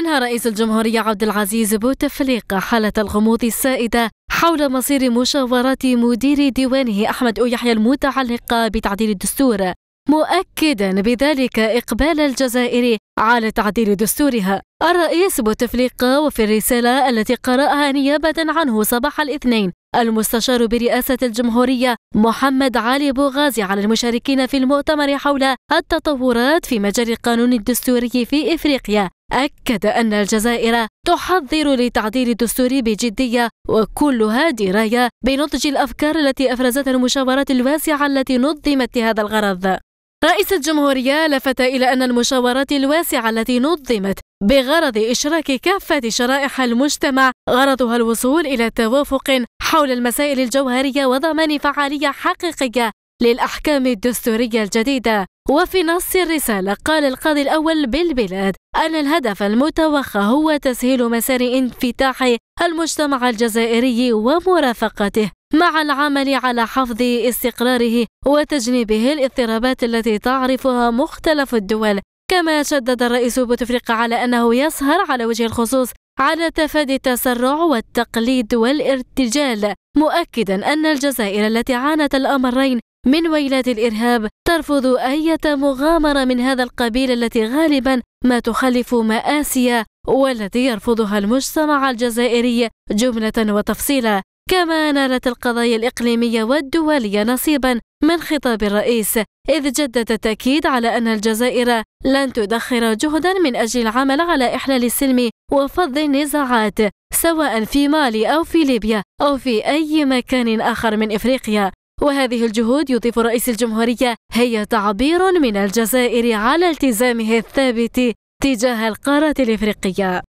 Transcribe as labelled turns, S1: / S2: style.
S1: أنهى رئيس الجمهورية عبد العزيز بوتفليقة حالة الغموض السائدة حول مصير مشاورات مدير ديوانه أحمد يحيى المتعلقة بتعديل الدستور مؤكدا بذلك إقبال الجزائر على تعديل دستورها الرئيس بوتفليقة وفي الرسالة التي قرأها نيابة عنه صباح الاثنين المستشار برئاسة الجمهورية محمد علي بوغازي على المشاركين في المؤتمر حول التطورات في مجال القانون الدستوري في إفريقيا أكد أن الجزائر تحضر لتعديل الدستور بجدية وكلها دراية بنضج الأفكار التي أفرزتها المشاورات الواسعة التي نظمت لهذا الغرض رئيس الجمهورية لفت إلى أن المشاورات الواسعة التي نظمت بغرض إشراك كافة شرائح المجتمع غرضها الوصول إلى توافق حول المسائل الجوهرية وضمان فعالية حقيقية للأحكام الدستورية الجديدة وفي نص الرسالة قال القاضي الأول بالبلاد أن الهدف المتوخى هو تسهيل مسار انفتاح المجتمع الجزائري ومرافقته مع العمل على حفظ استقراره وتجنيبه الاضطرابات التي تعرفها مختلف الدول كما شدد الرئيس بوتفليقة على أنه يسهر على وجه الخصوص على تفادي التسرع والتقليد والارتجال مؤكدا أن الجزائر التي عانت الأمرين من ويلات الإرهاب ترفض أي مغامرة من هذا القبيل التي غالبا ما تخلف مآسي والتي يرفضها المجتمع الجزائري جملة وتفصيلا كما نالت القضايا الإقليمية والدولية نصيبا من خطاب الرئيس إذ جدد التأكيد على أن الجزائر لن تدخر جهدا من أجل العمل على إحلال السلم وفض النزاعات سواء في مالي أو في ليبيا أو في أي مكان آخر من إفريقيا وهذه الجهود يضيف رئيس الجمهورية هي تعبير من الجزائر على التزامه الثابت تجاه القارة الإفريقية